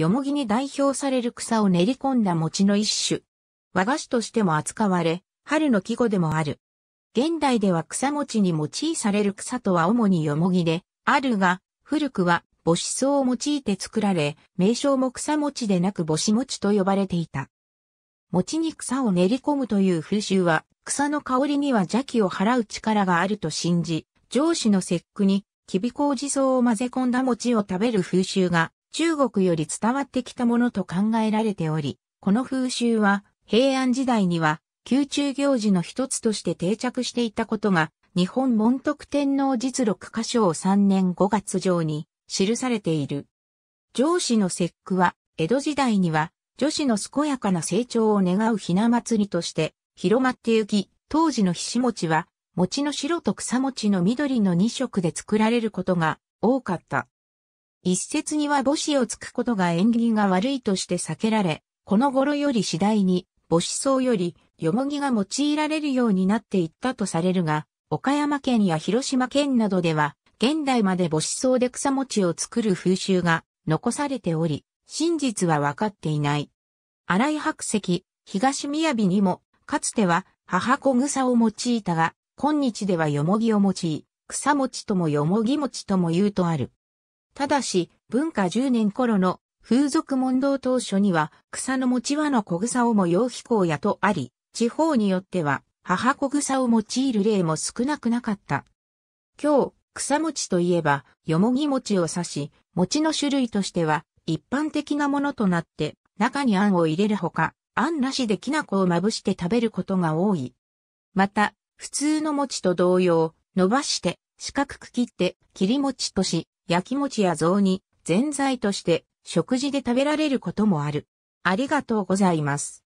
よもぎに代表される草を練り込んだ餅の一種。和菓子としても扱われ、春の季語でもある。現代では草餅に用いされる草とは主によもぎで、あるが、古くは母子草を用いて作られ、名称も草餅でなく母子餅と呼ばれていた。餅に草を練り込むという風習は、草の香りには邪気を払う力があると信じ、上司の節句に、きびこうじ草を混ぜ込んだ餅を食べる風習が中国より伝わってきたものと考えられており、この風習は平安時代には宮中行事の一つとして定着していたことが、日本門徳天皇実録歌唱3年5月上に記されている。上司の節句は、江戸時代には女子の健やかな成長を願うひな祭りとして広まってゆき、当時のひし餅は、餅の白と草餅の緑の2色で作られることが多かった。一説には母子をつくことが縁起が悪いとして避けられ、この頃より次第に母子草よりよもぎが用いられるようになっていったとされるが、岡山県や広島県などでは、現代まで母子草で草餅を作る風習が残されており、真実は分かっていない。荒井白石、東雅にも、かつては母子草を用いたが、今日ではよもぎを用い、草餅ともよもぎ餅とも言うとある。ただし、文化10年頃の風俗問答当初には、草の持ち輪の小草をも様飛行やとあり、地方によっては、母小草を用いる例も少なくなかった。今日、草餅といえば、よもぎ餅を刺し、餅の種類としては、一般的なものとなって、中に餡を入れるほか、餡なしできな粉をまぶして食べることが多い。また、普通の餅と同様、伸ばして、四角く切って、切り餅とし、焼き餅や雑煮、ぜんざいとして食事で食べられることもある。ありがとうございます。